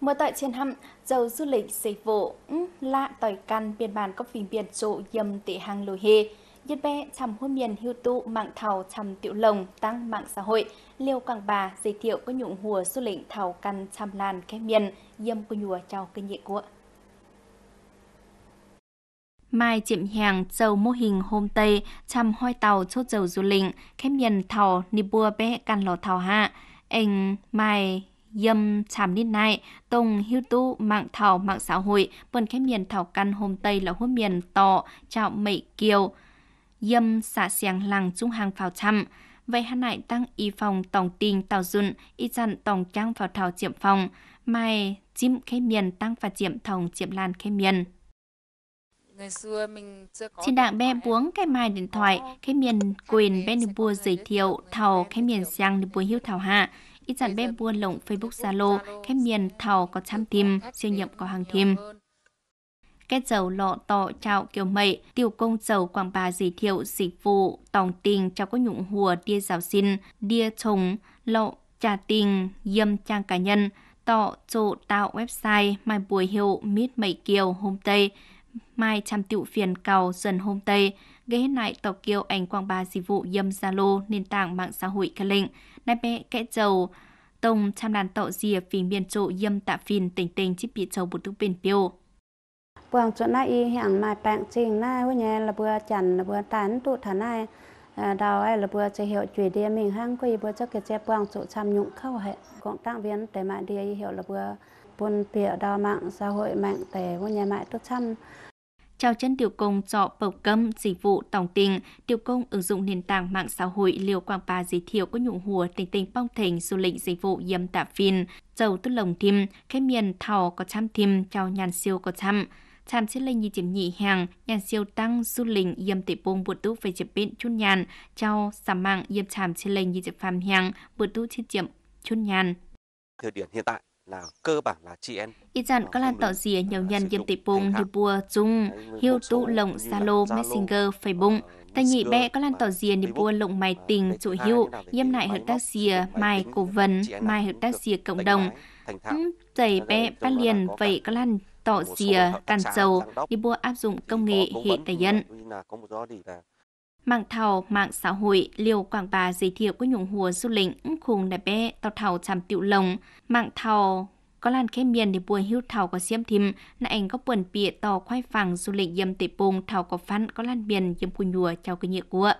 Mở tại trên hầm, dầu du lịch dịch vụ ừ, lạ tỏi căn biên bản có phình biển trụ dầm tỷ hàng lùi hề. dân bé chăm hôn miền hưu tụ mạng thảo chăm tiểu lồng tăng mạng xã hội. Liêu Quảng Bà giới thiệu có nhụng hùa du lịch thảo căn chăm làn cái miền dâm của nhùa chào kinh nhị của. Mai chiếm hàng dầu mô hình hôm tây chăm hoi tàu chốt dầu du lịch, khép miền thảo nibua bé căn lò thảo hạ. Anh Mai dâm chàm nít nại, tông hưu tu mạng thảo mạng xã hội, bần cái miền thảo căn hôm tây là hôm miền tọ, chạo mệ kiều, dâm xã xiang làng trung hàng phào chăm. Vậy hắn lại tăng y phòng tổng tình tạo dụn, y dặn tổng trang vào thảo chiệm phòng, mai chim cái miền tăng và chiệm thòng chiệm lan cái miền. Trên đảng bé buống cái mai điện thoại, cái miền quyền bên bùa giới thiệu thảo cái miền sang bùa hiếu thảo hạ ít dặn bê buôn lộng Facebook Zalo, khép miền thảo có trăm tìm, siêu nhiệm có hàng tìm. Kết dầu lọ tọ trạo kiểu mậy, tiểu công dầu quảng bà giới thiệu dịch vụ, tổng tình cho có nhụng hùa đia giáo xin, đia trùng lọ trà tình, dâm trang cá nhân, tọ chỗ tạo website mai buổi hiệu mít mậy kiều hôm tây, mai trăm tiệu phiền cầu dần hôm tây, gây hết nại tộc kiều ảnh quảng bá dịch vụ yâm Zalo nền tảng mạng xã hội Kê Lịnh, nai bẹ kẽ dầu, tông chăm đàn tậu dìa phí miền trụ dâm tạ phìn tỉnh tỉnh chip bị châu bụt đức bền piêu. Quảng chỗ nai y hẹn mai bạn trình nai với nhé là bữa chẳng là bữa tán tụ thả nai à, đào ai là bữa chơi hiệu chuyển địa mình hăng quay bữa cho cái chép quang chỗ chăm nhũng khâu hệ cộng tác viên để mạng đi hiệu là bữa buôn bịa đào mạng xã hội mạng để với nhà mạng tốt chăm trao chân tiểu công cho bầu câm dịch vụ tổng tình tiểu công ứng dụng nền tảng mạng xã hội liều quảng bá giới thiệu có nhụ hùa tình tình phong thành du lịch dịch vụ yếm tạp phiên, dầu tư lồng thim, khép miền thảo có trăm thim, trao nhàn siêu có trăm tham sẽ lên như chiếm nhị hàng, nhàn siêu tăng du lịch yếm tỷ bông bột tú về chiếm bên chút nhàn, trao sàm mạng yếm tham sẽ lên như chiếm phàm hàng, bột tú chiếm chiếm chút nhàn. Thời điểm hiện tại là cơ bản là chị em. Ít dặn các lan tạo dìa nhiều nhân dân tiếp bùng như bùa chung, hiêu tụ lộng Zalo, Messenger, Facebook. Ờ, Tại nhị bẹ có lan tạo dìa như bùa lộng mài tình, chủ hiu yêm lại hợp tác dìa, mài cổ vấn, mài hợp tác dìa cộng đồng. Dày bẹ bắt liền vậy có lan tỏ gì tàn dầu, đi bùa áp dụng công nghệ hệ tài dân mạng thảo mạng xã hội liều quảng bá giới thiệu của nhung hùa du lịch khung đẹp bé tàu thảo chạm tiểu lồng mạng thảo có lan khép miền để buổi hưu thảo có xiêm thìm là anh có buồn bịa tò khoai phẳng du lịch dâm tệ bùng thảo có phán có lan biển dâm cù nhùa chào cái nhựa của